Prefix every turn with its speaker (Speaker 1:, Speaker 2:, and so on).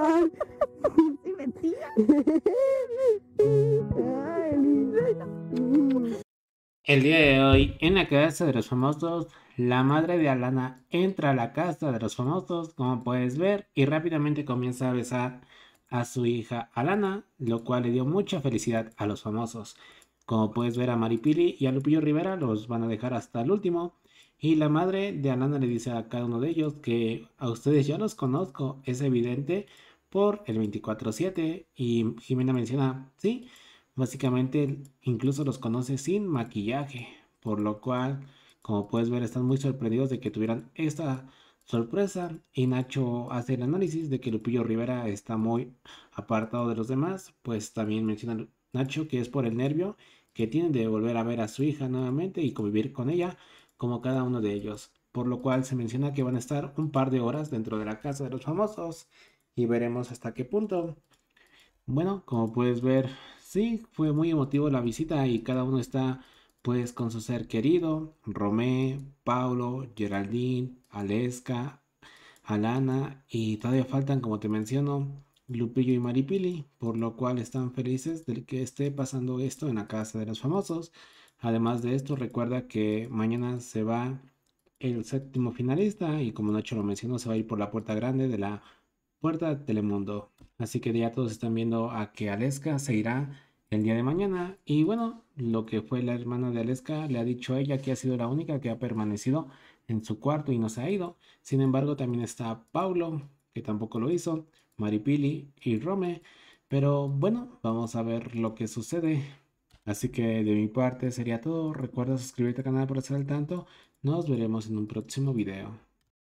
Speaker 1: El día de hoy, en la casa de los famosos, la madre de Alana entra a la casa de los famosos, como puedes ver, y rápidamente comienza a besar a su hija Alana, lo cual le dio mucha felicidad a los famosos. Como puedes ver a Maripili y a Lupillo Rivera los van a dejar hasta el último. Y la madre de Alana le dice a cada uno de ellos que a ustedes ya los conozco, es evidente por el 24-7. Y Jimena menciona, sí, básicamente incluso los conoce sin maquillaje. Por lo cual, como puedes ver, están muy sorprendidos de que tuvieran esta sorpresa. Y Nacho hace el análisis de que Lupillo Rivera está muy apartado de los demás. Pues también menciona Nacho, que es por el nervio que tiene de volver a ver a su hija nuevamente y convivir con ella como cada uno de ellos, por lo cual se menciona que van a estar un par de horas dentro de la casa de los famosos y veremos hasta qué punto. Bueno, como puedes ver, sí, fue muy emotivo la visita y cada uno está pues con su ser querido, Romé, Paulo, Geraldine, Aleska, Alana y todavía faltan, como te menciono, Lupillo y Maripili, por lo cual están felices de que esté pasando esto en la casa de los famosos. Además de esto, recuerda que mañana se va el séptimo finalista y como Nacho lo mencionó, se va a ir por la puerta grande de la puerta de Telemundo. Así que ya todos están viendo a que Aleska se irá el día de mañana. Y bueno, lo que fue la hermana de Aleska le ha dicho ella que ha sido la única que ha permanecido en su cuarto y no se ha ido. Sin embargo, también está Paulo, que tampoco lo hizo, Maripili y Rome. Pero bueno, vamos a ver lo que sucede. Así que de mi parte sería todo. Recuerda suscribirte al canal para estar al tanto. Nos veremos en un próximo video.